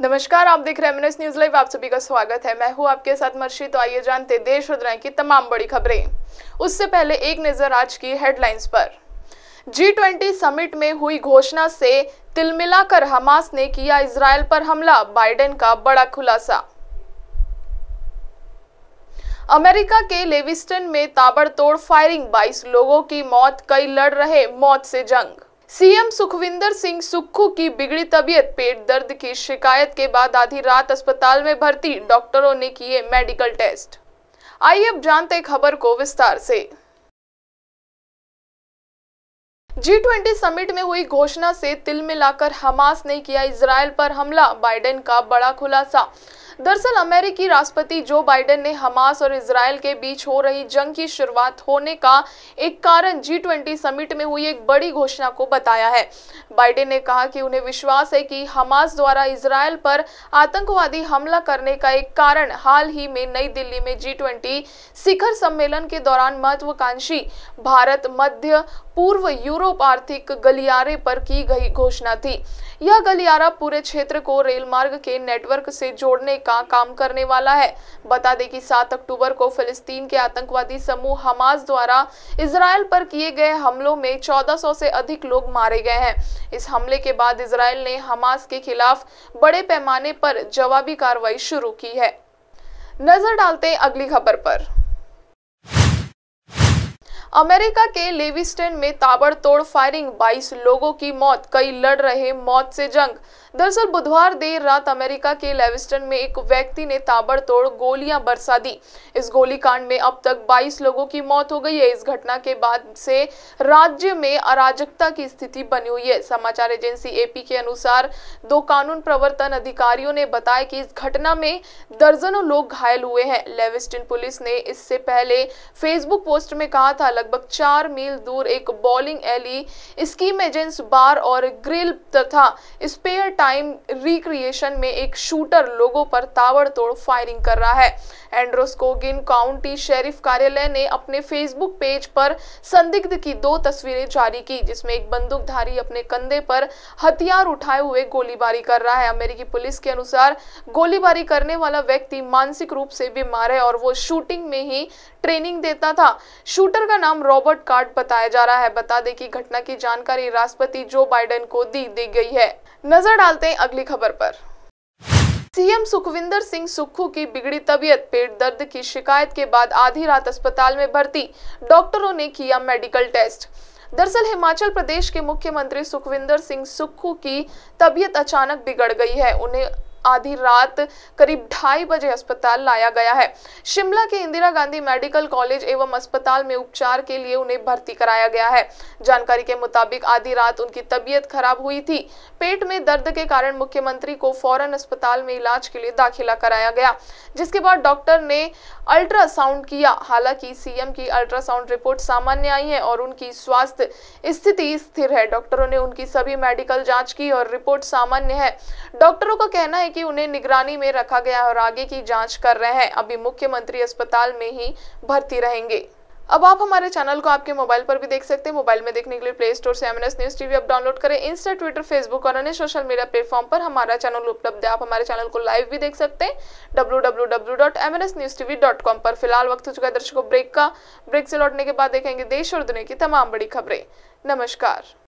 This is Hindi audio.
नमस्कार आप देख रहे हैं एमएनएस न्यूज लाइव आप सभी का स्वागत है मैं हूं आपके साथ मर्शी तो आइए जानते देश और दुनिया की तमाम बड़ी खबरें उससे पहले एक नजर आज की हेडलाइंस पर जी ट्वेंटी समिट में हुई घोषणा से तिलमिलाकर हमास ने किया इसराइल पर हमला बाइडेन का बड़ा खुलासा अमेरिका के लेविस्टन में ताबड़तोड़ फायरिंग 22 लोगों की मौत कई लड़ रहे मौत से जंग सीएम सुखविंदर सिंह सुक्खू की बिगड़ी तबीयत पेट दर्द की शिकायत के बाद आधी रात अस्पताल में भर्ती डॉक्टरों ने किए मेडिकल टेस्ट आइए अब जानते खबर को विस्तार से जी ट्वेंटी समिट में हुई घोषणा से तिल मिलाकर हमास ने किया इसराइल पर हमला बाइडेन का बड़ा खुलासा दरअसल अमेरिकी राष्ट्रपति जो बाइडेन ने हमास और इसराइल के बीच हो रही जंग की शुरुआत होने का एक कारण जी ट्वेंटी समिट में हुई एक बड़ी घोषणा को बताया है बाइडेन ने कहा कि उन्हें विश्वास है कि हमास द्वारा इसराइल पर आतंकवादी हमला करने का एक कारण हाल ही में नई दिल्ली में जी शिखर सम्मेलन के दौरान महत्वाकांक्षी भारत मध्य पूर्व यूरोप आर्थिक गलियारे पर की गई घोषणा थी यह गलियारा पूरे क्षेत्र को रेल मार्ग के नेटवर्क से जोड़ने का काम करने वाला है बता दें कि 7 अक्टूबर को फिलिस्तीन के आतंकवादी समूह हमास द्वारा इसराइल पर किए गए हमलों में 1400 से अधिक लोग मारे गए हैं इस हमले के बाद इसराइल ने हमास के खिलाफ बड़े पैमाने पर जवाबी कार्रवाई शुरू की है नजर डालते हैं अगली खबर पर अमेरिका के लेविस्टन में ताबड़तोड़ फायरिंग 22 लोगों की मौत कई लड़ रहे मौत से जंग दरअसल बुधवार देर रात अमेरिका के लेविस्टन में एक व्यक्ति ने ताबड़तोड़ गोलियां बरसा दी इस गोलीकांड में अब तक 22 लोगों की मौत हो गई है इस घटना के बाद से राज्य में अराजकता की स्थिति बनी हुई है समाचार एजेंसी एपी के अनुसार दो कानून प्रवर्तन अधिकारियों ने बताया कि इस घटना में दर्जनों लोग घायल हुए हैं लेविस्टन पुलिस ने इससे पहले फेसबुक पोस्ट में कहा था लगभग चार मील दूर एक बॉलिंग एली स्कीम एजेंस बार और ग्रिल तथा स्पेयर टाइम रिक्रिएशन में एक शूटर लोगों पर ताबड़तोड़ फायरिंग कर रहा है एंड्रोस्कोगिन काउंटी शेरिफ कार्यालय ने अपने फेसबुक पेज पर संदिग्ध की दो तस्वीरें जारी की जिसमें एक बंदूकधारी अपने कंधे पर हथियार उठाए हुए गोलीबारी कर रहा है अमेरिकी पुलिस के अनुसार गोलीबारी करने वाला व्यक्ति मानसिक रूप से बीमार है और वो शूटिंग में ही ट्रेनिंग देता था शूटर का नाम रॉबर्ट कार्ड बताया जा रहा है बता दें कि घटना की जानकारी राष्ट्रपति जो बाइडेन को दी दी गई है नजर डालते हैं अगली खबर पर सीएम सुखविंदर सिंह सुक्खू की बिगड़ी तबीयत पेट दर्द की शिकायत के बाद आधी रात अस्पताल में भर्ती डॉक्टरों ने किया मेडिकल टेस्ट दरअसल हिमाचल प्रदेश के मुख्यमंत्री सुखविंदर सिंह सुक्खू की तबीयत अचानक बिगड़ गई है उन्हें आधी रात करीब ढाई बजे अस्पताल लाया गया है शिमला के इंदिरा गांधी मेडिकल कॉलेज एवं अस्पताल में उपचार के लिए उन्हें भर्ती कराया गया है जानकारी के मुताबिक आधी रात उनकी तबीयत खराब हुई थी पेट में दर्द के कारण मुख्यमंत्री को फौरन अस्पताल में इलाज के लिए दाखिला कराया गया जिसके बाद डॉक्टर ने अल्ट्रासाउंड किया हालांकि सीएम की अल्ट्रासाउंड रिपोर्ट सामान्य आई है और उनकी स्वास्थ्य स्थिति स्थिर है डॉक्टरों ने उनकी सभी मेडिकल जांच की और रिपोर्ट सामान्य है डॉक्टरों का कहना है कि उन्हें निगरानी में रखा गया और आगे की जांच कर रहे हैं अभी मुख्यमंत्री अस्पताल में ही भर्ती रहेंगे अब आप हमारे चैनल को आपके मोबाइल पर भी देख सकते हैं मोबाइल में देखने के लिए प्ले स्टोर से एमएनएस न्यूज टीवी आप डाउनलोड करें इंस्टा ट्विटर फेसबुक और अन्य सोशल मीडिया प्लेटफॉर्म पर हमारा चैनल उपलब्ध है आप हमारे चैनल को लाइव भी देख सकते हैं डब्ल्यू पर फिलहाल वक्त हो चुका है दर्शकों ब्रेक का ब्रेक से लौटने के बाद देखेंगे देश और दुनिया की तमाम बड़ी खबरें नमस्कार